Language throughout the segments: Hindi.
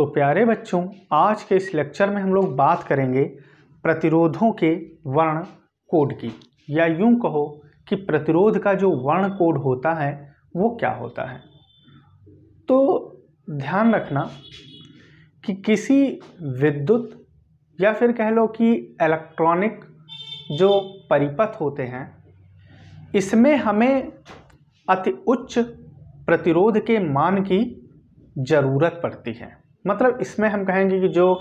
तो प्यारे बच्चों आज के इस लेक्चर में हम लोग बात करेंगे प्रतिरोधों के वर्ण कोड की या यूं कहो कि प्रतिरोध का जो वर्ण कोड होता है वो क्या होता है तो ध्यान रखना कि किसी विद्युत या फिर कह लो कि इलेक्ट्रॉनिक जो परिपथ होते हैं इसमें हमें अति उच्च प्रतिरोध के मान की ज़रूरत पड़ती है मतलब इसमें हम कहेंगे कि जो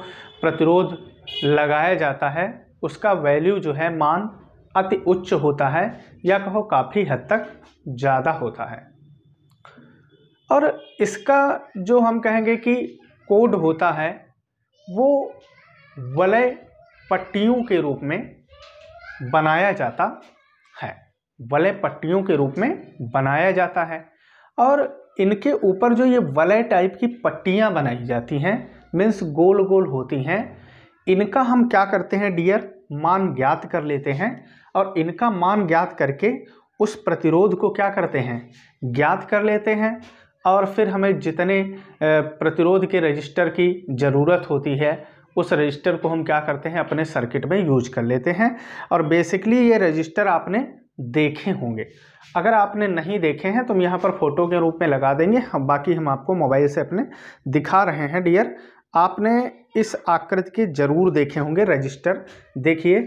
प्रतिरोध लगाया जाता है उसका वैल्यू जो है मान अति उच्च होता है या कहो काफ़ी हद तक ज़्यादा होता है और इसका जो हम कहेंगे कि कोड होता है वो वलय पट्टियों के रूप में बनाया जाता है वलय पट्टियों के रूप में बनाया जाता है और इनके ऊपर जो ये वलय टाइप की पट्टियाँ बनाई जाती हैं मीन्स गोल गोल होती हैं इनका हम क्या करते हैं डियर मान ज्ञात कर लेते हैं और इनका मान ज्ञात करके उस प्रतिरोध को क्या करते हैं ज्ञात कर लेते हैं और फिर हमें जितने प्रतिरोध के रजिस्टर की ज़रूरत होती है उस रजिस्टर को हम क्या करते हैं अपने सर्किट में यूज कर लेते हैं और बेसिकली ये रजिस्टर आपने देखे होंगे अगर आपने नहीं देखे हैं तो हम यहाँ पर फ़ोटो के रूप में लगा देंगे हम बाकी हम आपको मोबाइल से अपने दिखा रहे हैं डियर आपने इस आकृति के ज़रूर देखे होंगे रजिस्टर देखिए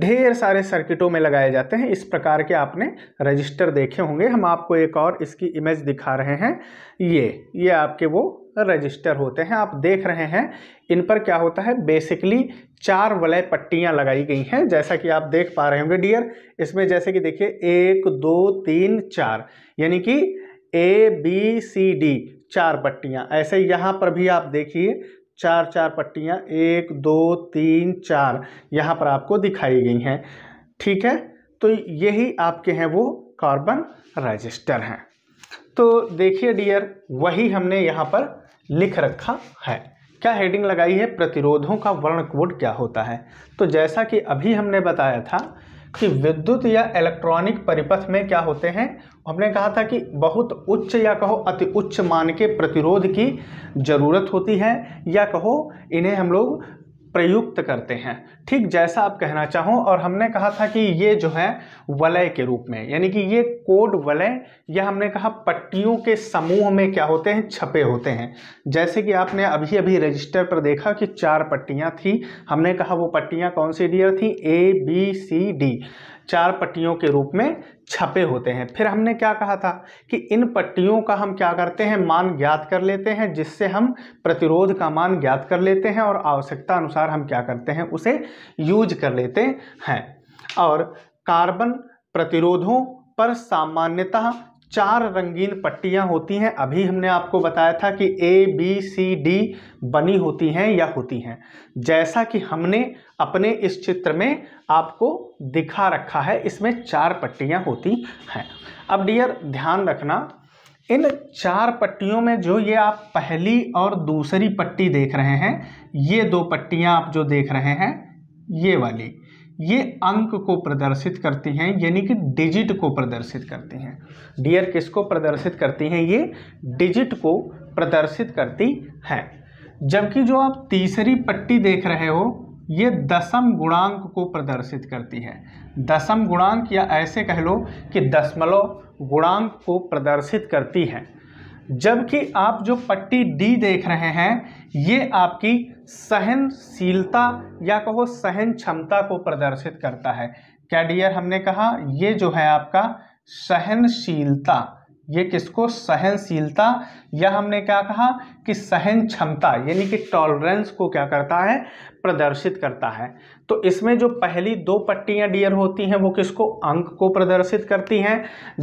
ढेर सारे सर्किटों में लगाए जाते हैं इस प्रकार के आपने रजिस्टर देखे होंगे हम आपको एक और इसकी इमेज दिखा रहे हैं ये ये आपके वो रजिस्टर होते हैं आप देख रहे हैं इन पर क्या होता है बेसिकली चार वलय पट्टियाँ लगाई गई हैं जैसा कि आप देख पा रहे होंगे डियर इसमें जैसे कि देखिए एक दो तीन चार यानी कि ए बी सी डी चार पट्टियाँ ऐसे यहाँ पर भी आप देखिए चार चार पट्टियाँ एक दो तीन चार यहाँ पर आपको दिखाई गई हैं ठीक है तो यही आपके हैं वो कार्बन रजिस्टर हैं तो देखिए डियर वही हमने यहाँ पर लिख रखा है क्या हेडिंग लगाई है प्रतिरोधों का वर्ण कोड क्या होता है तो जैसा कि अभी हमने बताया था कि विद्युत या इलेक्ट्रॉनिक परिपथ में क्या होते हैं हमने कहा था कि बहुत उच्च या कहो अति उच्च मान के प्रतिरोध की जरूरत होती है या कहो इन्हें हम लोग प्रयुक्त करते हैं ठीक जैसा आप कहना चाहो और हमने कहा था कि ये जो है वलय के रूप में यानी कि ये कोड वलय या हमने कहा पट्टियों के समूह में क्या होते हैं छपे होते हैं जैसे कि आपने अभी अभी रजिस्टर पर देखा कि चार पट्टियाँ थी हमने कहा वो पट्टियाँ कौन सी डियर थी ए बी सी डी चार पट्टियों के रूप में छपे होते हैं फिर हमने क्या कहा था कि इन पट्टियों का हम क्या करते हैं मान ज्ञात कर लेते हैं जिससे हम प्रतिरोध का मान ज्ञात कर लेते हैं और आवश्यकता अनुसार हम क्या करते हैं उसे यूज कर लेते हैं और कार्बन प्रतिरोधों पर सामान्यतः चार रंगीन पट्टियां होती हैं अभी हमने आपको बताया था कि ए बी सी डी बनी होती हैं या होती हैं जैसा कि हमने अपने इस चित्र में आपको दिखा रखा है इसमें चार पट्टियां होती हैं अब डियर ध्यान रखना इन चार पट्टियों में जो ये आप पहली और दूसरी पट्टी देख रहे हैं ये दो पट्टियां आप जो देख रहे हैं ये वाली ये अंक को प्रदर्शित करती हैं यानी कि डिजिट को प्रदर्शित करती हैं डियर किसको प्रदर्शित करती हैं ये डिजिट को प्रदर्शित करती हैं जबकि जो आप तीसरी पट्टी देख रहे हो ये दसम गुणांक को प्रदर्शित करती है दसम गुणांक या ऐसे कह लो कि दशमलव गुणांक को प्रदर्शित करती है जबकि आप जो पट्टी डी देख रहे हैं ये आपकी सहनशीलता या कहो सहन क्षमता को प्रदर्शित करता है क्या डियर हमने कहा ये जो है आपका सहनशीलता ये किसको सहनशीलता या हमने क्या कहा कि सहन क्षमता यानी कि टॉलरेंस को क्या करता है प्रदर्शित करता है तो इसमें जो पहली दो पट्टियां डियर होती हैं वो किसको अंक को प्रदर्शित करती हैं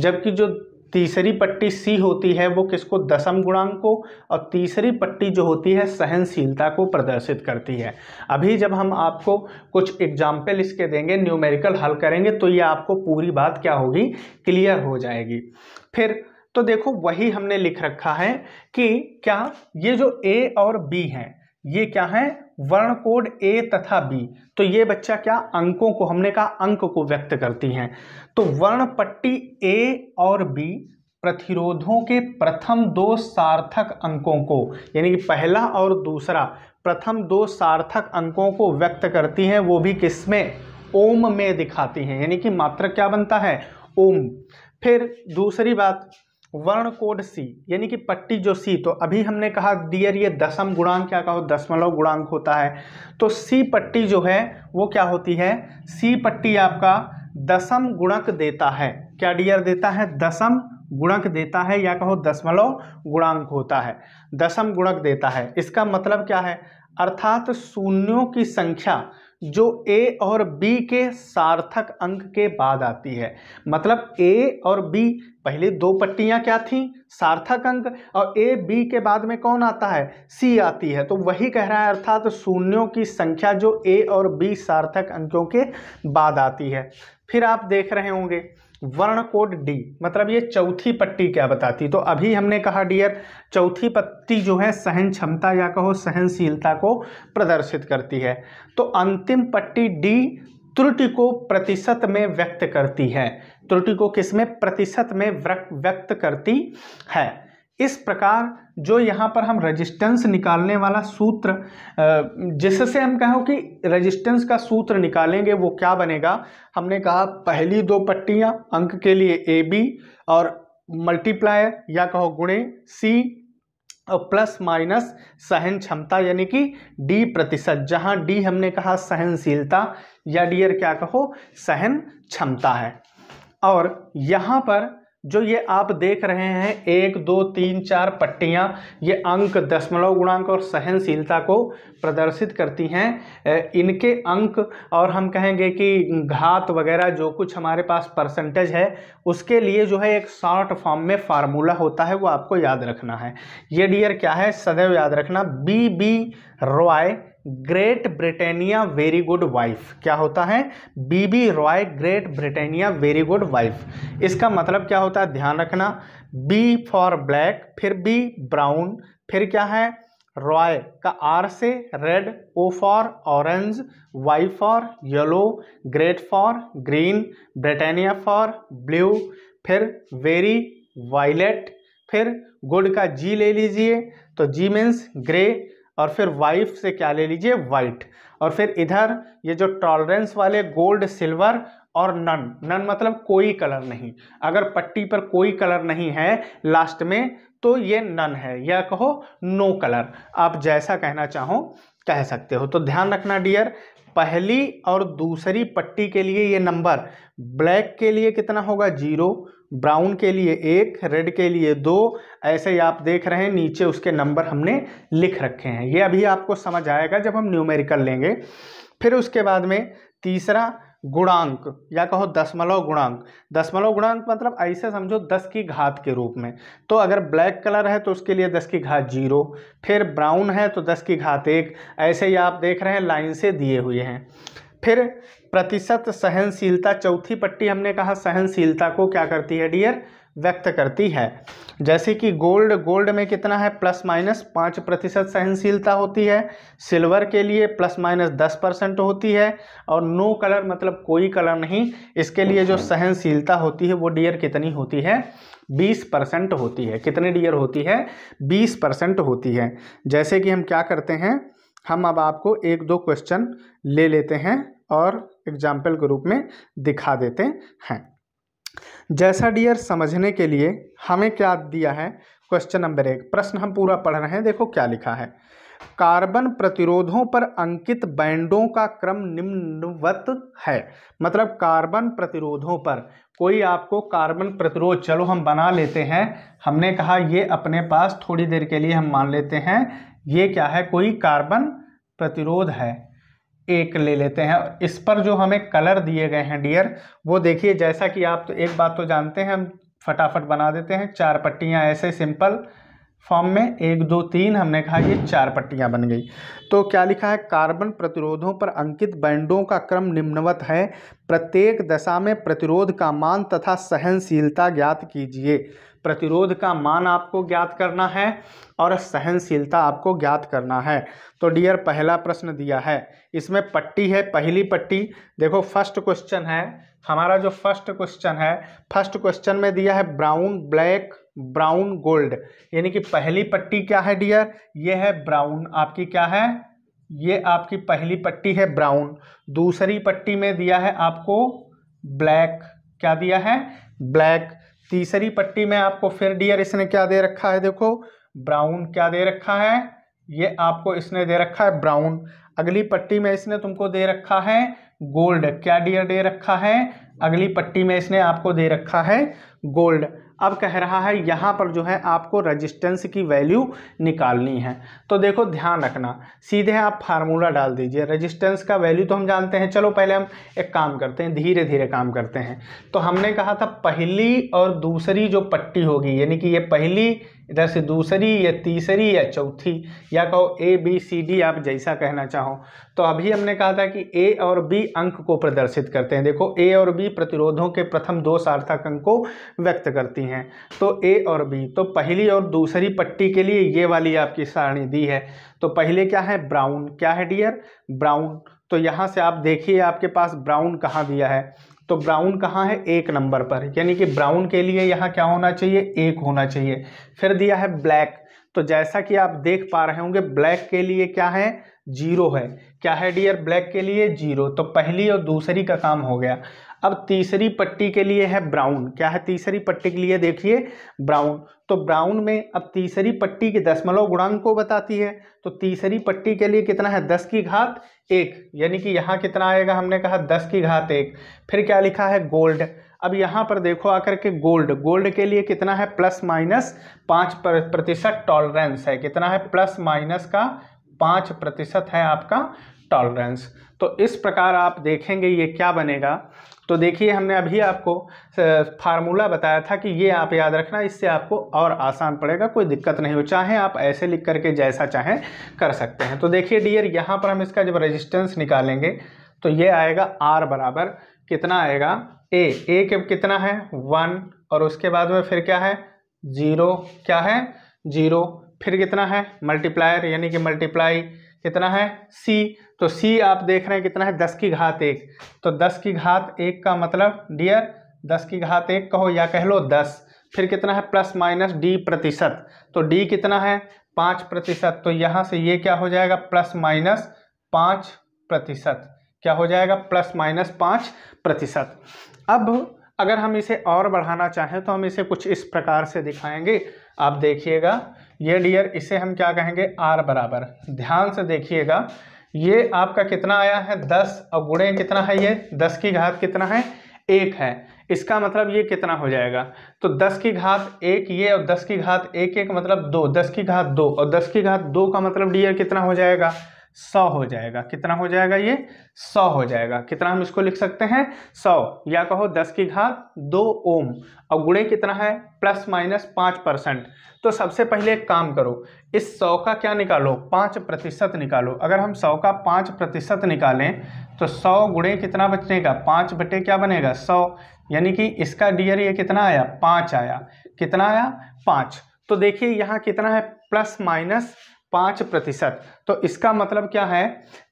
जबकि जो तीसरी पट्टी सी होती है वो किसको दशम गुणांक को और तीसरी पट्टी जो होती है सहनशीलता को प्रदर्शित करती है अभी जब हम आपको कुछ एग्जाम्पल इसके देंगे न्यूमेरिकल हल करेंगे तो ये आपको पूरी बात क्या होगी क्लियर हो जाएगी फिर तो देखो वही हमने लिख रखा है कि क्या ये जो ए और बी है ये क्या है वर्ण कोड ए तथा बी तो ये बच्चा क्या अंकों को हमने कहा अंक को व्यक्त करती हैं तो वर्ण पट्टी ए और बी प्रतिरोधों के प्रथम दो सार्थक अंकों को यानी कि पहला और दूसरा प्रथम दो सार्थक अंकों को व्यक्त करती हैं वो भी किसमें ओम में दिखाती हैं यानी कि मात्र क्या बनता है ओम फिर दूसरी बात वर्ण कोड सी यानी कि पट्टी जो सी तो अभी हमने कहा डियर ये दसम गुणांक क्या कहो दशमलव गुणांक होता है तो सी पट्टी जो है वो क्या होती है सी पट्टी आपका दसम गुणक देता है क्या डियर देता है दसम गुणक देता है या कहो दशमलव गुणांक होता है दसम गुणक देता है इसका मतलब क्या है अर्थात शून्यों की संख्या जो ए और बी के सार्थक अंक के बाद आती है मतलब ए और बी पहले दो पट्टियां क्या थीं सार्थक अंक और ए बी के बाद में कौन आता है सी आती है तो वही कह रहा है अर्थात तो शून्यों की संख्या जो ए और बी सार्थक अंकों के बाद आती है फिर आप देख रहे होंगे वर्ण कोड डी मतलब ये चौथी पट्टी क्या बताती तो अभी हमने कहा डियर चौथी पट्टी जो है सहन क्षमता या कहो सहनशीलता को प्रदर्शित करती है तो अंतिम पट्टी डी त्रुटि को प्रतिशत में व्यक्त करती है त्रुटि को किसमें प्रतिशत में व्यक्त करती है इस प्रकार जो यहाँ पर हम रेजिस्टेंस निकालने वाला सूत्र जिससे हम कहो कि रेजिस्टेंस का सूत्र निकालेंगे वो क्या बनेगा हमने कहा पहली दो पट्टियाँ अंक के लिए ए बी और मल्टीप्लायर या कहो गुणे सी और प्लस माइनस सहन क्षमता यानी कि डी प्रतिशत जहाँ डी हमने कहा सहनशीलता या डियर क्या कहो सहन क्षमता है और यहाँ पर जो ये आप देख रहे हैं एक दो तीन चार पट्टियाँ ये अंक दशमलव गुणांक और सहनशीलता को प्रदर्शित करती हैं इनके अंक और हम कहेंगे कि घात वगैरह जो कुछ हमारे पास परसेंटेज है उसके लिए जो है एक शॉर्ट फॉर्म में फार्मूला होता है वो आपको याद रखना है ये डियर क्या है सदैव याद रखना B B Roy great Britannia very good wife क्या होता है BB Roy great Britannia very good wife इसका मतलब क्या होता है ध्यान रखना बी फॉर ब्लैक फिर बी ब्राउन फिर क्या है रॉय का आर से red O for orange Y for yellow great for green Britannia for blue फिर वेरी वायलेट फिर गुड का जी ले लीजिए तो जी मीन्स ग्रे और फिर वाइफ से क्या ले लीजिए वाइट और फिर इधर ये जो टॉलरेंस वाले गोल्ड सिल्वर और नन नन मतलब कोई कलर नहीं अगर पट्टी पर कोई कलर नहीं है लास्ट में तो ये नन है या कहो नो कलर आप जैसा कहना चाहो कह सकते हो तो ध्यान रखना डियर पहली और दूसरी पट्टी के लिए ये नंबर ब्लैक के लिए कितना होगा जीरो ब्राउन के लिए एक रेड के लिए दो ऐसे ही आप देख रहे हैं नीचे उसके नंबर हमने लिख रखे हैं ये अभी आपको समझ आएगा जब हम न्यूमेरिकल लेंगे फिर उसके बाद में तीसरा गुणांक या कहो दशमलव गुणांक दशमलव गुणांक मतलब ऐसे समझो दस की घात के रूप में तो अगर ब्लैक कलर है तो उसके लिए दस की घात जीरो फिर ब्राउन है तो दस की घात एक ऐसे ही आप देख रहे हैं लाइन से दिए हुए हैं फिर प्रतिशत सहनशीलता चौथी पट्टी हमने कहा सहनशीलता को क्या करती है डियर व्यक्त करती है जैसे कि गोल्ड गोल्ड में कितना है प्लस माइनस पाँच प्रतिशत सहनशीलता होती है सिल्वर के लिए प्लस माइनस दस परसेंट होती है और नो कलर मतलब कोई कलर नहीं इसके लिए जो सहनशीलता होती है वो डियर कितनी होती है बीस परसेंट होती है कितने डियर होती है बीस परसेंट होती है जैसे कि हम क्या करते हैं हम अब आपको एक दो क्वेश्चन ले लेते हैं और एग्जाम्पल के रूप में दिखा देते हैं जैसा डियर समझने के लिए हमें क्या दिया है क्वेश्चन नंबर एक प्रश्न हम पूरा पढ़ रहे हैं देखो क्या लिखा है कार्बन प्रतिरोधों पर अंकित बैंडों का क्रम निम्नवत है मतलब कार्बन प्रतिरोधों पर कोई आपको कार्बन प्रतिरोध चलो हम बना लेते हैं हमने कहा ये अपने पास थोड़ी देर के लिए हम मान लेते हैं ये क्या है कोई कार्बन प्रतिरोध है एक ले लेते हैं इस पर जो हमें कलर दिए गए हैं डियर वो देखिए जैसा कि आप तो एक बात तो जानते हैं हम फटाफट बना देते हैं चार पट्टियाँ ऐसे सिंपल फॉर्म में एक दो तीन हमने कहा ये चार पट्टियाँ बन गई तो क्या लिखा है कार्बन प्रतिरोधों पर अंकित बैंडों का क्रम निम्नवत है प्रत्येक दशा में प्रतिरोध का मान तथा सहनशीलता ज्ञात कीजिए प्रतिरोध का मान आपको ज्ञात करना है और सहनशीलता आपको ज्ञात करना है तो डियर पहला प्रश्न दिया है इसमें पट्टी है पहली पट्टी देखो फर्स्ट क्वेश्चन है हमारा जो फर्स्ट क्वेश्चन है फर्स्ट क्वेश्चन में दिया है ब्राउन ब्लैक ब्राउन गोल्ड यानी कि पहली पट्टी क्या है डियर ये है ब्राउन आपकी क्या है ये आपकी पहली पट्टी है ब्राउन दूसरी पट्टी में दिया है आपको ब्लैक क्या दिया है ब्लैक तीसरी पट्टी में आपको फिर डियर इसने क्या दे रखा है देखो ब्राउन क्या दे रखा है ये आपको इसने दे रखा है ब्राउन अगली पट्टी में इसने तुमको दे रखा है गोल्ड क्या डियर दे रखा है अगली पट्टी में इसने आपको दे रखा है गोल्ड अब कह रहा है यहाँ पर जो है आपको रजिस्टेंस की वैल्यू निकालनी है तो देखो ध्यान रखना सीधे आप फार्मूला डाल दीजिए रजिस्टेंस का वैल्यू तो हम जानते हैं चलो पहले हम एक काम करते हैं धीरे धीरे काम करते हैं तो हमने कहा था पहली और दूसरी जो पट्टी होगी यानी कि ये पहली इधर से दूसरी या तीसरी या चौथी या कहो ए बी सी डी आप जैसा कहना चाहो तो अभी हमने कहा था कि ए और बी अंक को प्रदर्शित करते हैं देखो ए और बी प्रतिरोधों के प्रथम दो सार्थक अंक को व्यक्त करती हैं तो ए और बी तो पहली और दूसरी पट्टी के लिए ये वाली आपकी सारणी दी है तो पहले क्या है ब्राउन क्या है डियर ब्राउन तो यहाँ से आप देखिए आपके पास ब्राउन कहाँ दिया है तो ब्राउन कहाँ है एक नंबर पर यानी कि ब्राउन के लिए यहाँ क्या होना चाहिए एक होना चाहिए फिर दिया है ब्लैक तो जैसा कि आप देख पा रहे होंगे ब्लैक के लिए क्या है जीरो है क्या है डियर ब्लैक के लिए जीरो तो पहली और दूसरी का काम हो गया अब तीसरी पट्टी के लिए है ब्राउन क्या है तीसरी पट्टी के लिए देखिए ब्राउन तो ब्राउन में अब तीसरी पट्टी के दशमलव गुणांक को बताती है तो तीसरी पट्टी के लिए कितना है दस की घात एक यानी कि यहाँ कितना आएगा हमने कहा दस की घात एक फिर क्या लिखा है गोल्ड अब यहाँ पर देखो आकर के गोल्ड गोल्ड के लिए कितना है प्लस माइनस पाँच प्रतिशत टॉलरेंस है कितना है प्लस माइनस का पाँच प्रतिशत है आपका टॉलरेंस तो इस प्रकार आप देखेंगे ये क्या बनेगा तो देखिए हमने अभी आपको फार्मूला बताया था कि ये आप याद रखना इससे आपको और आसान पड़ेगा कोई दिक्कत नहीं हो चाहे आप ऐसे लिख करके जैसा चाहें कर सकते हैं तो देखिए डियर यहाँ पर हम इसका जब रजिस्टेंस निकालेंगे तो ये आएगा आर बराबर कितना आएगा ए ए के कितना है वन और उसके बाद में फिर क्या है जीरो क्या है जीरो फिर कितना है मल्टीप्लायर यानी कि मल्टीप्लाई कितना है सी तो सी आप देख रहे हैं कितना है दस की घात एक तो दस की घात एक का मतलब डियर दस की घात एक कहो या कह लो दस फिर कितना है प्लस माइनस डी प्रतिशत तो डी कितना है पाँच प्रतिशत तो यहाँ से ये क्या हो जाएगा प्लस माइनस पाँच प्रतिशत क्या हो जाएगा प्लस माइनस पाँच प्रतिशत अब अगर हम इसे और बढ़ाना चाहें तो हम इसे कुछ इस प्रकार से दिखाएंगे आप देखिएगा ये डियर इसे हम क्या कहेंगे आर बराबर ध्यान से देखिएगा ये आपका कितना आया है दस और गुणे कितना है ये दस की घात कितना है एक है इसका मतलब ये कितना हो जाएगा तो दस की घात एक ये और दस की घात एक एक मतलब दो दस की घात दो और दस की घात दो का मतलब डी कितना हो जाएगा सौ हो जाएगा कितना हो जाएगा ये सौ हो जाएगा कितना हम इसको लिख सकते हैं सौ या कहो दस की घात दो ओम और गुणे कितना है प्लस माइनस पाँच परसेंट तो सबसे पहले एक काम करो इस सौ का क्या निकालो पाँच प्रतिशत निकालो अगर हम सौ का पाँच प्रतिशत निकालें तो सौ गुणे कितना बचेगा पाँच बटे क्या बनेगा सौ यानी कि इसका डियर ये कितना आया पाँच आया कितना आया पाँच तो देखिए यहाँ कितना है प्लस माइनस पाँच प्रतिशत तो इसका मतलब क्या है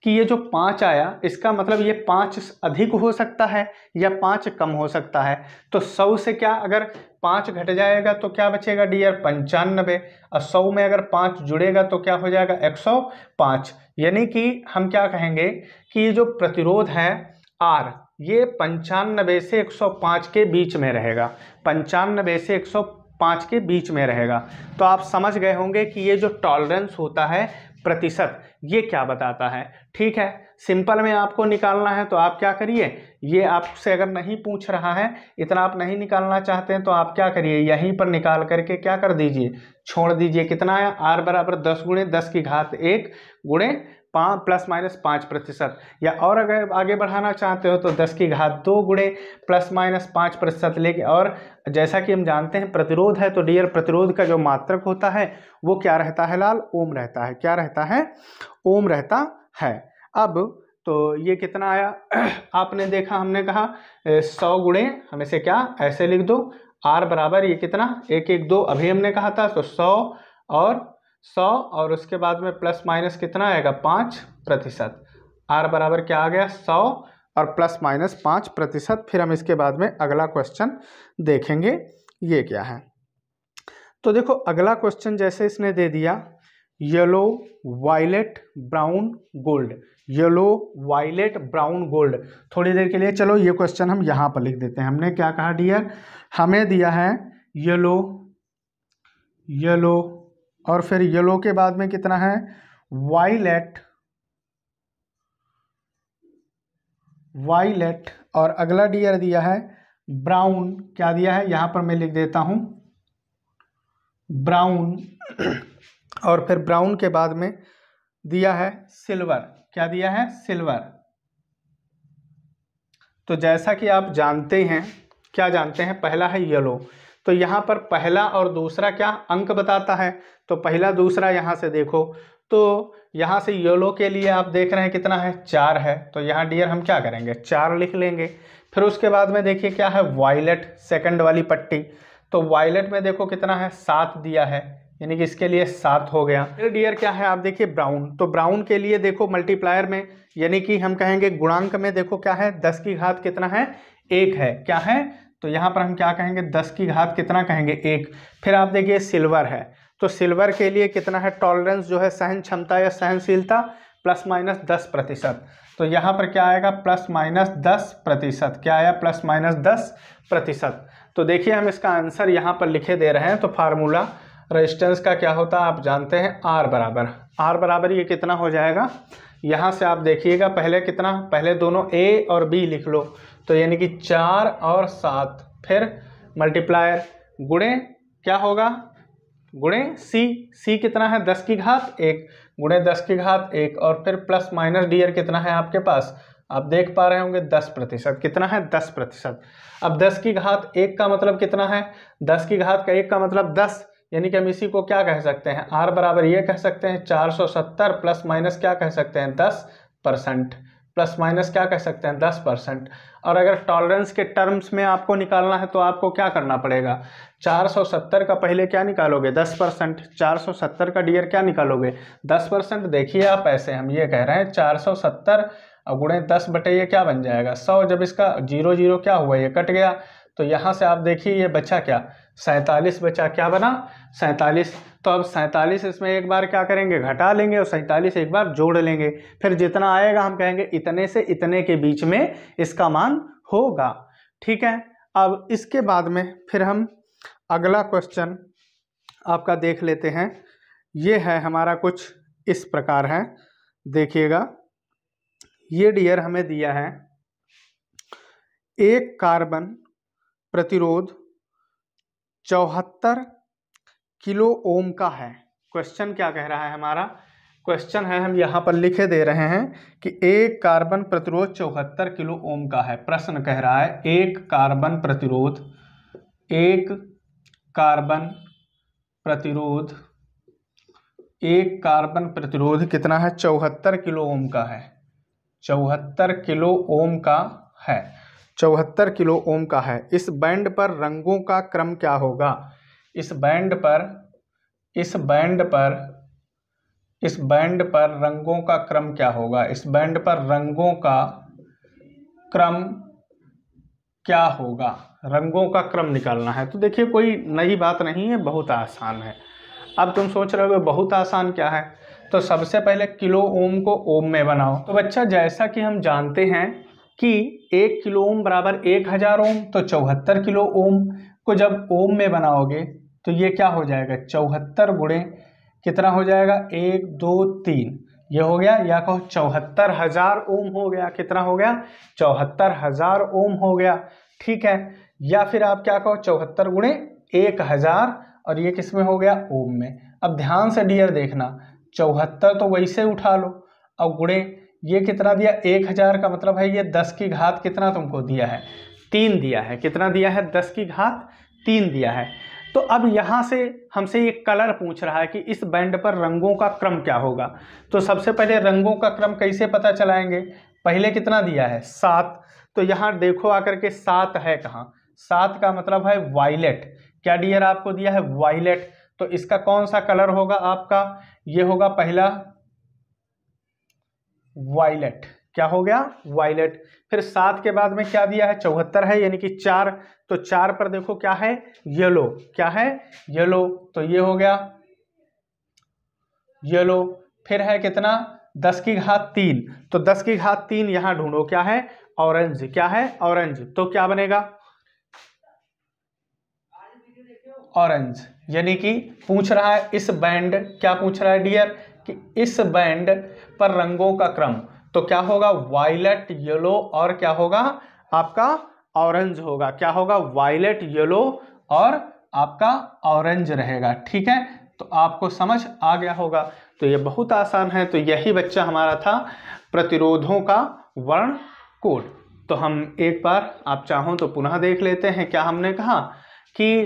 कि ये जो पाँच आया इसका मतलब ये पाँच अधिक हो सकता है या पाँच कम हो सकता है तो सौ से क्या अगर पाँच घट जाएगा तो क्या बचेगा डियर पंचानबे और सौ में अगर पाँच जुड़ेगा तो क्या हो जाएगा एक सौ पाँच यानी कि हम क्या कहेंगे कि ये जो प्रतिरोध है आर ये पंचानबे से 105 के बीच में रहेगा पंचानबे से सौ पाँच के बीच में रहेगा तो आप समझ गए होंगे कि ये जो टॉलरेंस होता है प्रतिशत ये क्या बताता है ठीक है सिंपल में आपको निकालना है तो आप क्या करिए ये आपसे अगर नहीं पूछ रहा है इतना आप नहीं निकालना चाहते हैं तो आप क्या करिए यहीं पर निकाल करके क्या कर दीजिए छोड़ दीजिए कितना है आर बराबर दस गुणे दस की घात एक गुणे पाँच प्लस माइनस पाँच प्रतिशत या और अगर आगे बढ़ाना चाहते हो तो दस की घात दो गुड़े प्लस माइनस पाँच प्रतिशत लेके और जैसा कि हम जानते हैं प्रतिरोध है तो डियर प्रतिरोध का जो मात्रक होता है वो क्या रहता है लाल ओम रहता है क्या रहता है ओम रहता है अब तो ये कितना आया आपने देखा हमने कहा सौ गुड़े हमें से क्या ऐसे लिख दो आर बराबर ये कितना एक एक दो अभी हमने कहा था तो सौ और सौ और उसके बाद में प्लस माइनस कितना आएगा पाँच प्रतिशत आर बराबर क्या आ गया सौ और प्लस माइनस पाँच प्रतिशत फिर हम इसके बाद में अगला क्वेश्चन देखेंगे ये क्या है तो देखो अगला क्वेश्चन जैसे इसने दे दिया yellow violet brown gold yellow violet brown gold थोड़ी देर के लिए चलो ये क्वेश्चन हम यहाँ पर लिख देते हैं हमने क्या कहा डियर हमें दिया है येलो येलो और फिर येलो के बाद में कितना है वाइलेट वाइलेट और अगला डियर दिया है ब्राउन क्या दिया है यहां पर मैं लिख देता हूं ब्राउन और फिर ब्राउन के बाद में दिया है सिल्वर क्या दिया है सिल्वर तो जैसा कि आप जानते हैं क्या जानते हैं पहला है येलो तो यहाँ पर पहला और दूसरा क्या अंक बताता है तो पहला दूसरा यहाँ से देखो तो यहाँ से योलो के लिए आप देख रहे हैं कितना है चार है तो यहाँ डियर हम क्या करेंगे चार लिख लेंगे फिर उसके बाद में देखिए क्या है वायलेट सेकंड वाली पट्टी तो वायलेट में देखो कितना है सात दिया है यानी कि इसके लिए सात हो गया फिर डियर क्या है आप देखिए ब्राउन तो ब्राउन के लिए देखो मल्टीप्लायर में यानी कि हम कहेंगे गुणांक में देखो क्या है दस की घात कितना है एक है क्या है तो यहाँ पर हम क्या कहेंगे दस की घात कितना कहेंगे एक फिर आप देखिए सिल्वर है तो सिल्वर के लिए कितना है टॉलरेंस जो है सहन क्षमता या सहनशीलता प्लस माइनस दस प्रतिशत तो यहाँ पर क्या आएगा प्लस माइनस दस प्रतिशत क्या आया प्लस माइनस दस प्रतिशत तो देखिए हम इसका आंसर यहाँ पर लिखे दे रहे हैं तो फार्मूला रेजिस्टेंस का क्या होता है आप जानते हैं आर बराबर आर बराबर ये कितना हो जाएगा यहाँ से आप देखिएगा पहले कितना पहले दोनों ए और बी लिख लो तो यानी कि चार और सात फिर मल्टीप्लायर गुणे क्या होगा गुणे सी सी कितना है दस की घात एक गुणे दस की घात एक और फिर प्लस माइनस डी आर कितना है आपके पास आप देख पा रहे होंगे दस प्रतिशत कितना है दस प्रतिशत अब दस की घात एक का मतलब कितना है दस की घात का एक का मतलब दस यानी कि हम इसी को क्या कह सकते हैं आर बराबर ये कह सकते हैं चार सौ सत्तर प्लस माइनस क्या कह सकते हैं दस परसेंट प्लस माइनस क्या कह सकते हैं दस परसेंट और अगर टॉलरेंस के टर्म्स में आपको निकालना है तो आपको क्या करना पड़ेगा चार सौ सत्तर का पहले क्या निकालोगे दस परसेंट चार सौ सत्तर का डियर क्या निकालोगे दस परसेंट देखिए आप ऐसे हम ये कह रहे हैं चार सौ सत्तर और गुणे दस बटे ये क्या बन जाएगा सौ जब इसका जीरो जीरो क्या हुआ ये कट गया तो यहाँ से आप देखिए ये बचा क्या सैंतालीस बचा क्या बना सैंतालीस तो अब सैंतालीस इसमें एक बार क्या करेंगे घटा लेंगे और सैंतालीस एक बार जोड़ लेंगे फिर जितना आएगा हम कहेंगे इतने से इतने के बीच में इसका मान होगा ठीक है अब इसके बाद में फिर हम अगला क्वेश्चन आपका देख लेते हैं ये है हमारा कुछ इस प्रकार है देखिएगा ये डियर हमें दिया है एक कार्बन प्रतिरोध चौहत्तर किलो ओम का है क्वेश्चन क्या कह रहा है हमारा क्वेश्चन है हम यहाँ पर लिखे दे रहे हैं कि एक कार्बन प्रतिरोध चौहत्तर किलो ओम का है प्रश्न कह रहा है एक कार्बन प्रतिरोध एक कार्बन प्रतिरोध एक कार्बन प्रतिरोध कितना है चौहत्तर किलो ओम का है चौहत्तर किलो ओम का है चौहत्तर किलो ओम का है इस बैंड पर रंगों का क्रम क्या होगा इस बैंड पर इस बैंड पर इस बैंड पर रंगों का क्रम क्या होगा इस बैंड पर रंगों का क्रम क्या होगा रंगों का क्रम निकालना है तो देखिए कोई नई बात नहीं है बहुत आसान है अब तुम सोच रहे हो बहुत आसान क्या है तो सबसे पहले किलो ओम को ओम में बनाओ तो बच्चा जैसा कि हम जानते हैं कि एक किलो ओम बराबर एक हज़ार ओम तो चौहत्तर किलो ओम को जब ओम में बनाओगे तो ये क्या हो जाएगा चौहत्तर गुणे कितना हो जाएगा एक दो तीन ये हो गया या कहो चौहत्तर हजार ओम हो गया कितना हो गया चौहत्तर हजार ओम हो गया ठीक है या फिर आप क्या कहो चौहत्तर गुणे एक हजार और ये किस में हो गया ओम में अब ध्यान से डियर देखना चौहत्तर तो वैसे उठा लो अब गुणे ये कितना दिया एक हज़ार का मतलब है ये दस की घात कितना तुमको दिया है तीन दिया है कितना दिया है दस की घात तीन दिया है तो अब यहाँ से हमसे ये कलर पूछ रहा है कि इस बैंड पर रंगों का क्रम क्या होगा तो सबसे पहले रंगों का क्रम कैसे पता चलाएंगे पहले कितना दिया है सात तो यहाँ देखो आकर के सात है कहाँ सात का मतलब है वायलेट क्या डियर आपको दिया है वायलेट तो इसका कौन सा कलर होगा आपका ये होगा पहला वायलेट क्या हो गया वायलेट फिर सात के बाद में क्या दिया है चौहत्तर है यानी कि चार तो चार पर देखो क्या है येलो क्या है येलो तो ये हो गया येलो फिर है कितना दस की घात तीन तो दस की घात तीन यहां ढूंढो क्या है ऑरेंज क्या है ऑरेंज तो क्या बनेगा ऑरेंज यानी कि पूछ रहा है इस बैंड क्या पूछ रहा है डियर कि इस बैंड पर रंगों का क्रम तो क्या होगा वायलेट येलो और क्या होगा आपका ऑरेंज होगा क्या होगा वायलेट येलो और आपका ऑरेंज रहेगा ठीक है तो आपको समझ आ गया होगा तो ये बहुत आसान है तो यही बच्चा हमारा था प्रतिरोधों का वर्ण कोड तो हम एक बार आप चाहो तो पुनः देख लेते हैं क्या हमने कहा कि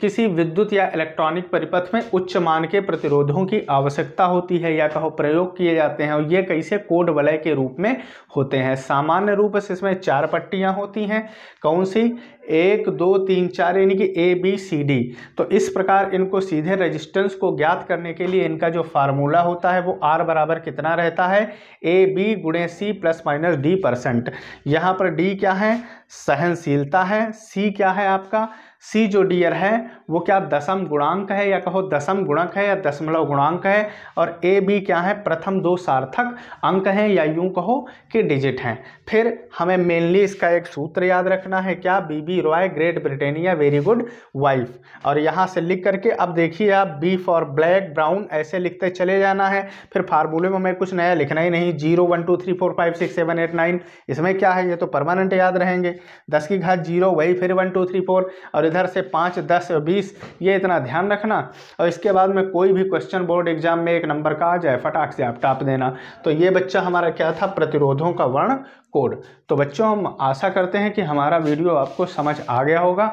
किसी विद्युत या इलेक्ट्रॉनिक परिपथ में उच्च मान के प्रतिरोधों की आवश्यकता होती है या कहो तो प्रयोग किए जाते हैं और ये कैसे कोड वलय के रूप में होते हैं सामान्य रूप से इसमें चार पट्टियाँ होती हैं कौन सी एक दो तीन चार यानी कि ए बी सी डी तो इस प्रकार इनको सीधे रेजिस्टेंस को ज्ञात करने के लिए इनका जो फार्मूला होता है वो आर बराबर कितना रहता है ए बी गुणे C plus minus D percent यहाँ पर डी क्या है सहनशीलता है सी क्या है आपका सी जो डियर है वो क्या दशम गुणांक है या कहो दशम गुणक है या दशमलव गुणांक है और ए बी क्या है प्रथम दो सार्थक अंक हैं या यूं कहो कि डिजिट हैं फिर हमें मेनली इसका एक सूत्र याद रखना है क्या B B Roy great Britannia very good wife और यहाँ से लिख करके अब देखिए आप बी फॉर ब्लैक ब्राउन ऐसे लिखते चले जाना है फिर फार्मूले में हमें कुछ नया लिखना ही नहीं zero one two three four five six seven eight nine इसमें क्या है ये तो परमानेंट याद रहेंगे दस की घात जीरो वही फिर वन टू थ्री फोर और इधर से पाँच दस बीस ये इतना ध्यान रखना और इसके बाद में कोई भी क्वेश्चन बोर्ड एग्जाम में एक नंबर का आ जाए फटाक से आप टाप देना तो ये बच्चा हमारा क्या था प्रतिरोधों का वर्ण कोड तो बच्चों हम आशा करते हैं कि हमारा वीडियो आपको समझ आ गया होगा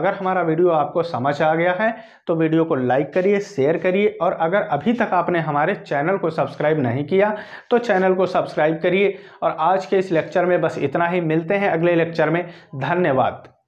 अगर हमारा वीडियो आपको समझ आ गया है तो वीडियो को लाइक करिए शेयर करिए और अगर अभी तक आपने हमारे चैनल को सब्सक्राइब नहीं किया तो चैनल को सब्सक्राइब करिए और आज के इस लेक्चर में बस इतना ही मिलते हैं अगले लेक्चर में धन्यवाद